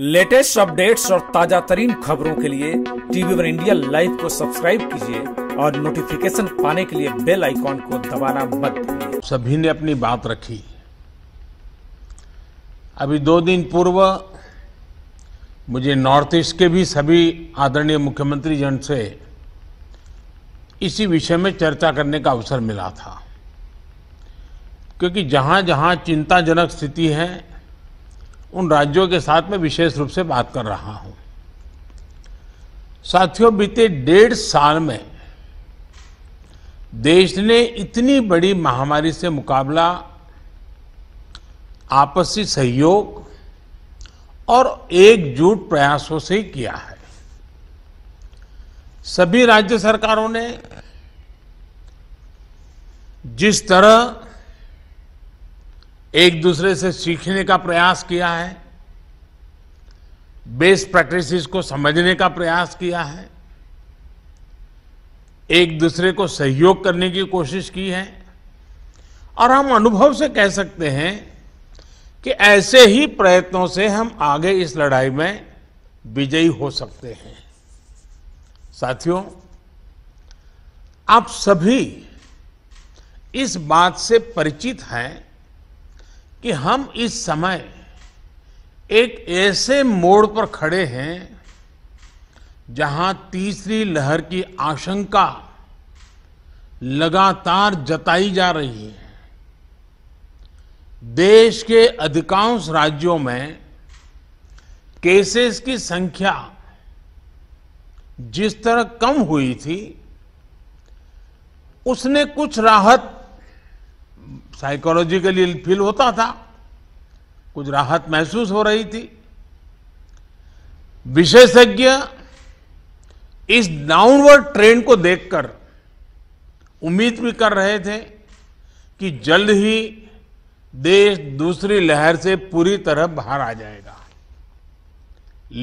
latest updates और ताजा तरीन खबरों के लिए टीवी वन इंडिया लाइव को सब्सक्राइब कीजिए और नोटिफिकेशन पाने के लिए बेल आइकॉन को दबाना मत सभी ने अपनी बात रखी अभी दो दिन पूर्व मुझे नॉर्थ ईस्ट के भी सभी आदरणीय मुख्यमंत्री जन से इसी विषय में चर्चा करने का अवसर मिला था क्योंकि जहां जहां चिंताजनक स्थिति है उन राज्यों के साथ में विशेष रूप से बात कर रहा हूं साथियों बीते डेढ़ साल में देश ने इतनी बड़ी महामारी से मुकाबला आपसी सहयोग और एकजुट प्रयासों से किया है सभी राज्य सरकारों ने जिस तरह एक दूसरे से सीखने का प्रयास किया है बेस्ट प्रैक्टिसेस को समझने का प्रयास किया है एक दूसरे को सहयोग करने की कोशिश की है और हम अनुभव से कह सकते हैं कि ऐसे ही प्रयत्नों से हम आगे इस लड़ाई में विजयी हो सकते हैं साथियों आप सभी इस बात से परिचित हैं कि हम इस समय एक ऐसे मोड़ पर खड़े हैं जहां तीसरी लहर की आशंका लगातार जताई जा रही है देश के अधिकांश राज्यों में केसेस की संख्या जिस तरह कम हुई थी उसने कुछ राहत साइकोलॉजिकली फील होता था कुछ राहत महसूस हो रही थी विशेषज्ञ इस डाउनवर्ड ट्रेंड को देखकर उम्मीद भी कर रहे थे कि जल्द ही देश दूसरी लहर से पूरी तरह बाहर आ जाएगा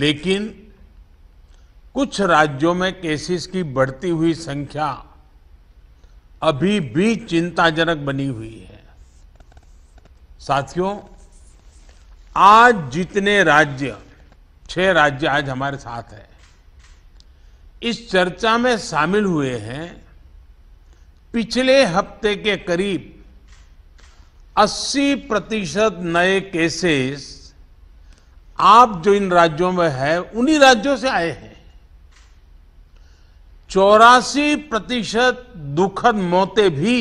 लेकिन कुछ राज्यों में केसेस की बढ़ती हुई संख्या अभी भी चिंताजनक बनी हुई है साथियों आज जितने राज्य छह राज्य आज हमारे साथ हैं इस चर्चा में शामिल हुए हैं पिछले हफ्ते के करीब 80 प्रतिशत नए केसेस आप जो इन राज्यों में है उन्हीं राज्यों से आए हैं चौरासी प्रतिशत दुखद मौतें भी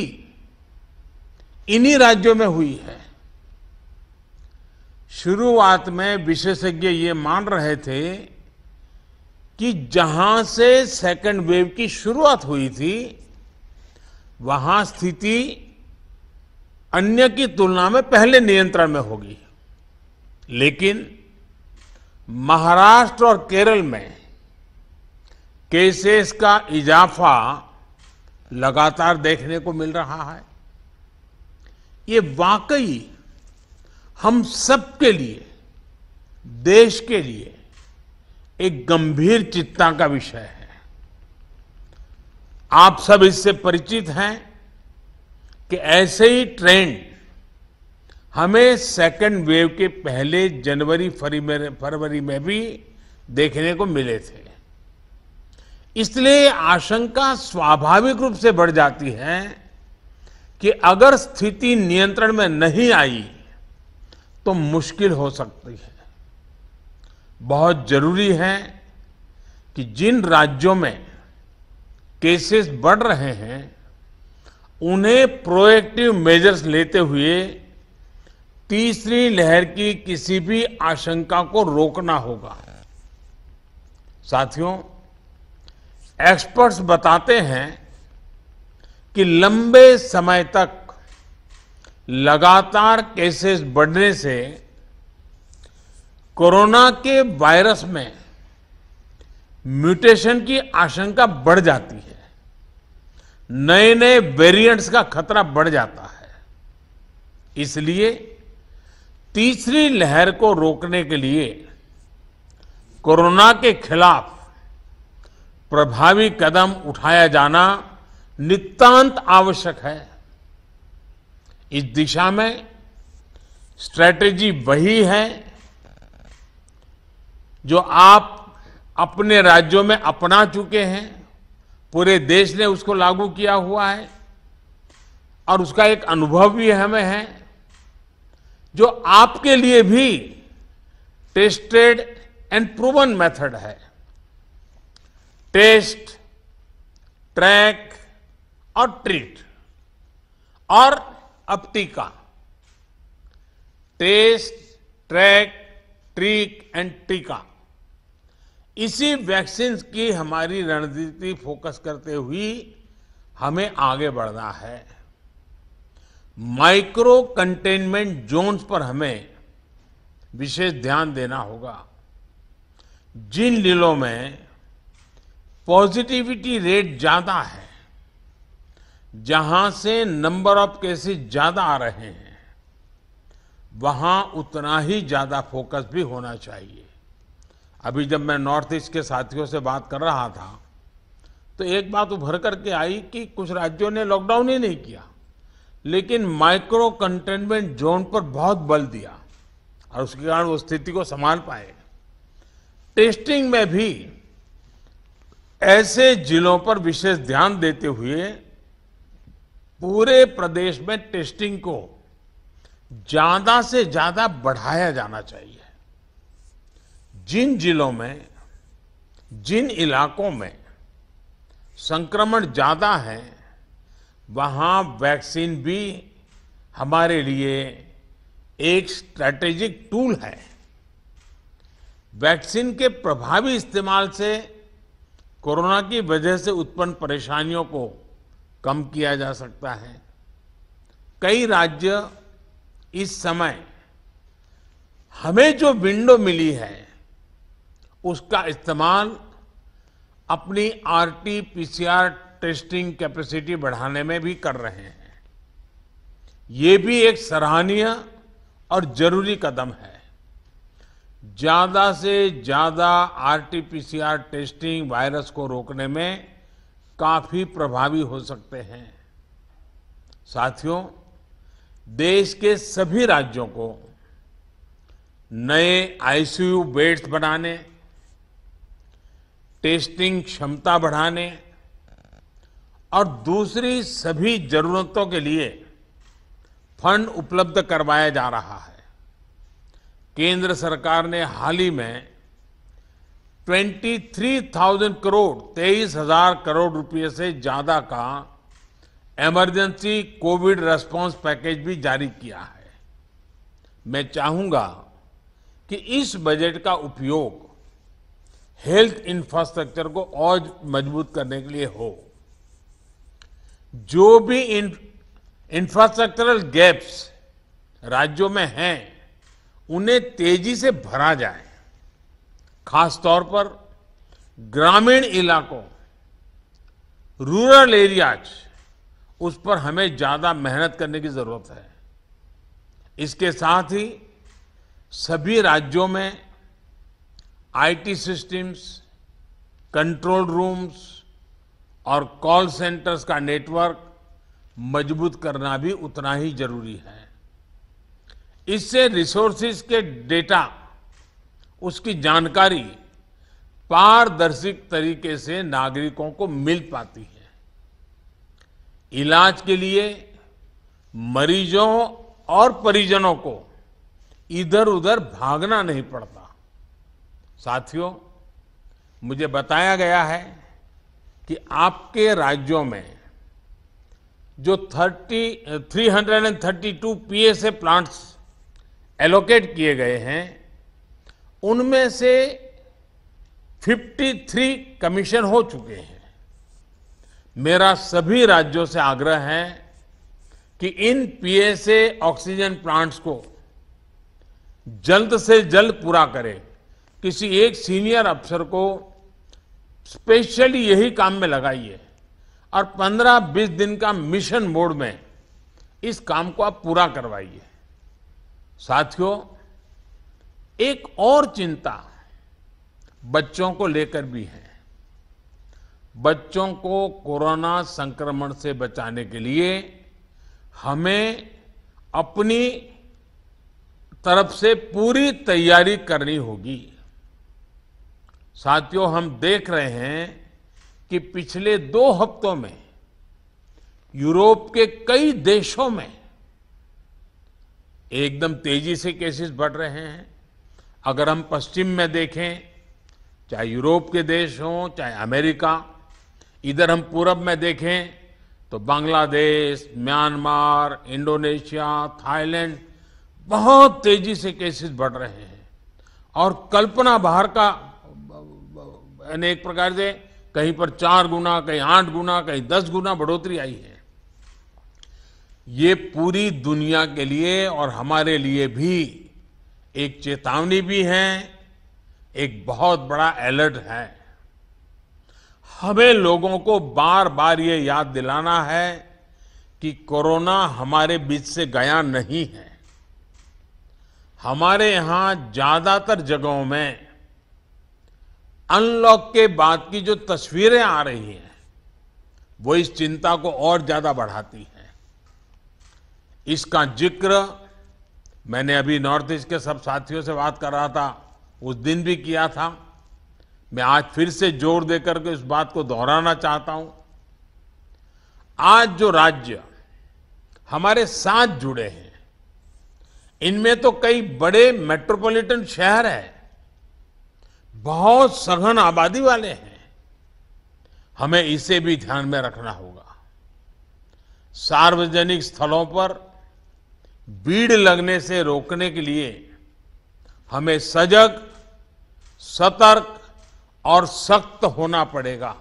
इन्हीं राज्यों में हुई है शुरुआत में विशेषज्ञ ये मान रहे थे कि जहां से सेकेंड वेव की शुरुआत हुई थी वहां स्थिति अन्य की तुलना में पहले नियंत्रण में होगी लेकिन महाराष्ट्र और केरल में केसेस का इजाफा लगातार देखने को मिल रहा है ये वाकई हम सबके लिए देश के लिए एक गंभीर चिंता का विषय है आप सब इससे परिचित हैं कि ऐसे ही ट्रेंड हमें सेकेंड वेव के पहले जनवरी फरवरी में भी देखने को मिले थे इसलिए आशंका स्वाभाविक रूप से बढ़ जाती है कि अगर स्थिति नियंत्रण में नहीं आई तो मुश्किल हो सकती है बहुत जरूरी है कि जिन राज्यों में केसेस बढ़ रहे हैं उन्हें प्रोएक्टिव मेजर्स लेते हुए तीसरी लहर की किसी भी आशंका को रोकना होगा साथियों एक्सपर्ट्स बताते हैं कि लंबे समय तक लगातार केसेस बढ़ने से कोरोना के वायरस में म्यूटेशन की आशंका बढ़ जाती है नए नए वेरिएंट्स का खतरा बढ़ जाता है इसलिए तीसरी लहर को रोकने के लिए कोरोना के खिलाफ प्रभावी कदम उठाया जाना नितांत आवश्यक है इस दिशा में स्ट्रैटेजी वही है जो आप अपने राज्यों में अपना चुके हैं पूरे देश ने उसको लागू किया हुआ है और उसका एक अनुभव भी हमें है जो आपके लिए भी टेस्टेड एंड प्रूवन मेथड है टेस्ट ट्रैक और ट्रीट और अब टीका टेस्ट ट्रैक ट्रीक एंड टीका इसी वैक्सीन की हमारी रणनीति फोकस करते हुए हमें आगे बढ़ना है माइक्रो कंटेनमेंट जोन्स पर हमें विशेष ध्यान देना होगा जिन जिलों में पॉजिटिविटी रेट ज्यादा है जहां से नंबर ऑफ केसेस ज्यादा आ रहे हैं वहां उतना ही ज्यादा फोकस भी होना चाहिए अभी जब मैं नॉर्थ ईस्ट के साथियों से बात कर रहा था तो एक बात उभर करके आई कि कुछ राज्यों ने लॉकडाउन ही नहीं किया लेकिन माइक्रो कंटेनमेंट जोन पर बहुत बल दिया और उसके कारण वो स्थिति को संभाल पाए टेस्टिंग में भी ऐसे जिलों पर विशेष ध्यान देते हुए पूरे प्रदेश में टेस्टिंग को ज्यादा से ज्यादा बढ़ाया जाना चाहिए जिन जिलों में जिन इलाकों में संक्रमण ज्यादा है वहां वैक्सीन भी हमारे लिए एक स्ट्रैटेजिक टूल है वैक्सीन के प्रभावी इस्तेमाल से कोरोना की वजह से उत्पन्न परेशानियों को कम किया जा सकता है कई राज्य इस समय हमें जो विंडो मिली है उसका इस्तेमाल अपनी आरटी पीसीआर टेस्टिंग कैपेसिटी बढ़ाने में भी कर रहे हैं ये भी एक सराहनीय और जरूरी कदम है ज्यादा से ज्यादा आरटीपीसीआर टेस्टिंग वायरस को रोकने में काफी प्रभावी हो सकते हैं साथियों देश के सभी राज्यों को नए आईसीयू बेड्स बनाने टेस्टिंग क्षमता बढ़ाने और दूसरी सभी जरूरतों के लिए फंड उपलब्ध करवाया जा रहा है केंद्र सरकार ने हाल ही में 23,000 करोड़ तेईस हजार करोड़ रुपए से ज्यादा का इमरजेंसी कोविड रेस्पॉन्स पैकेज भी जारी किया है मैं चाहूंगा कि इस बजट का उपयोग हेल्थ इंफ्रास्ट्रक्चर को और मजबूत करने के लिए हो जो भी इंफ्रास्ट्रक्चरल गैप्स राज्यों में हैं उन्हें तेजी से भरा जाए खास तौर पर ग्रामीण इलाकों रूरल एरियाज उस पर हमें ज़्यादा मेहनत करने की ज़रूरत है इसके साथ ही सभी राज्यों में आईटी सिस्टम्स कंट्रोल रूम्स और कॉल सेंटर्स का नेटवर्क मजबूत करना भी उतना ही जरूरी है इससे रिसोर्सेज के डेटा उसकी जानकारी पारदर्शी तरीके से नागरिकों को मिल पाती है इलाज के लिए मरीजों और परिजनों को इधर उधर भागना नहीं पड़ता साथियों मुझे बताया गया है कि आपके राज्यों में जो 30 332 पीएसए प्लांट्स एलोकेट किए गए हैं उनमें से 53 कमीशन हो चुके हैं मेरा सभी राज्यों से आग्रह है कि इन पीएसए ऑक्सीजन प्लांट्स को जल्द से जल्द पूरा करें किसी एक सीनियर अफसर को स्पेशली यही काम में लगाइए और 15-20 दिन का मिशन मोड में इस काम को आप पूरा करवाइए साथियों एक और चिंता बच्चों को लेकर भी है बच्चों को कोरोना संक्रमण से बचाने के लिए हमें अपनी तरफ से पूरी तैयारी करनी होगी साथियों हम देख रहे हैं कि पिछले दो हफ्तों में यूरोप के कई देशों में एकदम तेजी से केसेस बढ़ रहे हैं अगर हम पश्चिम में देखें चाहे यूरोप के देश हों चाहे अमेरिका इधर हम पूरब में देखें तो बांग्लादेश म्यांमार इंडोनेशिया थाईलैंड बहुत तेजी से केसेस बढ़ रहे हैं और कल्पना बाहर का अनेक प्रकार से कहीं पर चार गुना कहीं आठ गुना कहीं दस गुना बढ़ोतरी आई है ये पूरी दुनिया के लिए और हमारे लिए भी एक चेतावनी भी है एक बहुत बड़ा अलर्ट है हमें लोगों को बार बार ये याद दिलाना है कि कोरोना हमारे बीच से गया नहीं है हमारे यहां ज्यादातर जगहों में अनलॉक के बाद की जो तस्वीरें आ रही हैं वो इस चिंता को और ज्यादा बढ़ाती हैं इसका जिक्र मैंने अभी नॉर्थ ईस्ट के सब साथियों से बात कर रहा था उस दिन भी किया था मैं आज फिर से जोर देकर के इस बात को दोहराना चाहता हूं आज जो राज्य हमारे साथ जुड़े हैं इनमें तो कई बड़े मेट्रोपॉलिटन शहर हैं बहुत सघन आबादी वाले हैं हमें इसे भी ध्यान में रखना होगा सार्वजनिक स्थलों पर भीड़ लगने से रोकने के लिए हमें सजग सतर्क और सख्त होना पड़ेगा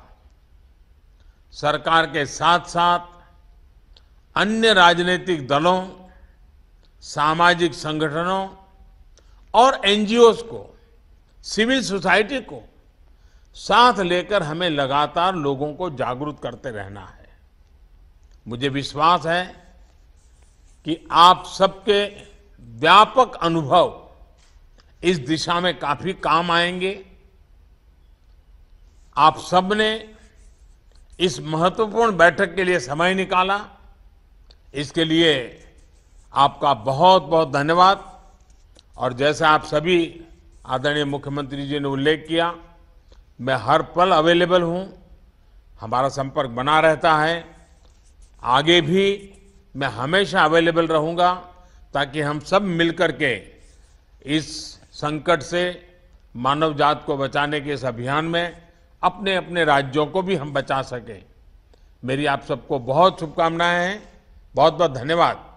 सरकार के साथ साथ अन्य राजनीतिक दलों सामाजिक संगठनों और एनजीओस को सिविल सोसाइटी को साथ लेकर हमें लगातार लोगों को जागरूक करते रहना है मुझे विश्वास है कि आप सबके व्यापक अनुभव इस दिशा में काफी काम आएंगे आप सबने इस महत्वपूर्ण बैठक के लिए समय निकाला इसके लिए आपका बहुत बहुत धन्यवाद और जैसा आप सभी आदरणीय मुख्यमंत्री जी ने उल्लेख किया मैं हर पल अवेलेबल हूं हमारा संपर्क बना रहता है आगे भी मैं हमेशा अवेलेबल रहूंगा ताकि हम सब मिलकर के इस संकट से मानव जात को बचाने के इस अभियान में अपने अपने राज्यों को भी हम बचा सकें मेरी आप सबको बहुत शुभकामनाएं हैं बहुत बहुत धन्यवाद